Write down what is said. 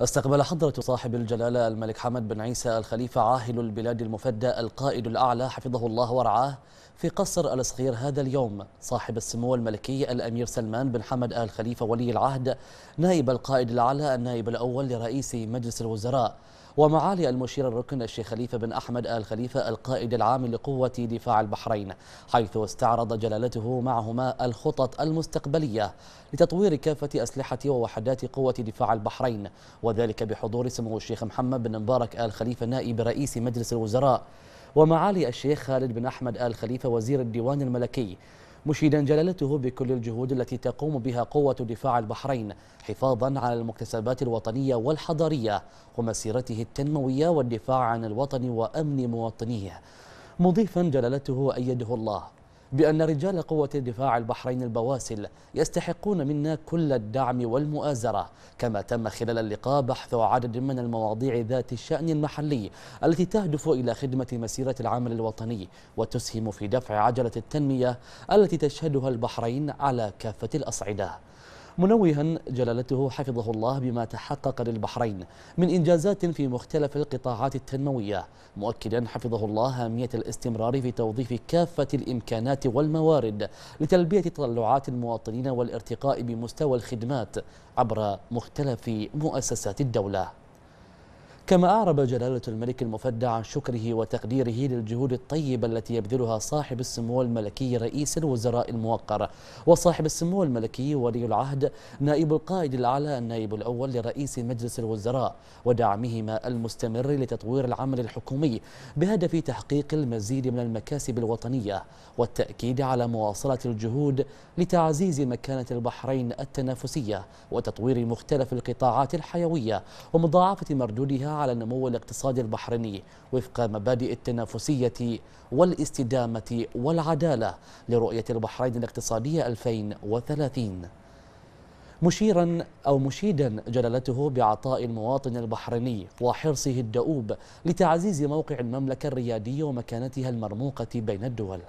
استقبل حضرة صاحب الجلالة الملك حمد بن عيسى الخليفة عاهل البلاد المفدى القائد الأعلى حفظه الله ورعاه في قصر الصغير هذا اليوم صاحب السمو الملكي الأمير سلمان بن حمد آل خليفة ولي العهد نائب القائد الأعلى النائب الأول لرئيس مجلس الوزراء ومعالي المشير الركن الشيخ خليفة بن أحمد آل خليفة القائد العام لقوة دفاع البحرين حيث استعرض جلالته معهما الخطط المستقبلية لتطوير كافة أسلحة ووحدات قوة دفاع البحرين وذلك بحضور سمو الشيخ محمد بن مبارك آل خليفة نائب رئيس مجلس الوزراء ومعالي الشيخ خالد بن أحمد آل خليفة وزير الديوان الملكي مشيدا جلالته بكل الجهود التي تقوم بها قوة دفاع البحرين حفاظا على المكتسبات الوطنية والحضارية ومسيرته التنموية والدفاع عن الوطن وأمن مواطنيه مضيفا جلالته أيده الله بأن رجال قوة دفاع البحرين البواسل يستحقون منا كل الدعم والمؤازرة كما تم خلال اللقاء بحث عدد من المواضيع ذات الشأن المحلي التي تهدف إلى خدمة مسيرة العمل الوطني وتسهم في دفع عجلة التنمية التي تشهدها البحرين على كافة الأصعدة منوها جلالته حفظه الله بما تحقق للبحرين من إنجازات في مختلف القطاعات التنموية مؤكدا حفظه الله أهمية الاستمرار في توظيف كافة الإمكانات والموارد لتلبية تطلعات المواطنين والارتقاء بمستوى الخدمات عبر مختلف مؤسسات الدولة كما أعرب جلالة الملك المفدى عن شكره وتقديره للجهود الطيبة التي يبذلها صاحب السمو الملكي رئيس الوزراء الموقر وصاحب السمو الملكي ولي العهد نائب القائد الأعلى النائب الأول لرئيس مجلس الوزراء ودعمهما المستمر لتطوير العمل الحكومي بهدف تحقيق المزيد من المكاسب الوطنية والتأكيد على مواصلة الجهود لتعزيز مكانة البحرين التنافسية وتطوير مختلف القطاعات الحيوية ومضاعفة مردودها على النمو الاقتصادي البحريني وفق مبادئ التنافسية والاستدامة والعدالة لرؤية البحرين الاقتصادية 2030 مشيرا أو مشيدا جلالته بعطاء المواطن البحريني وحرصه الدؤوب لتعزيز موقع المملكة الريادي ومكانتها المرموقة بين الدول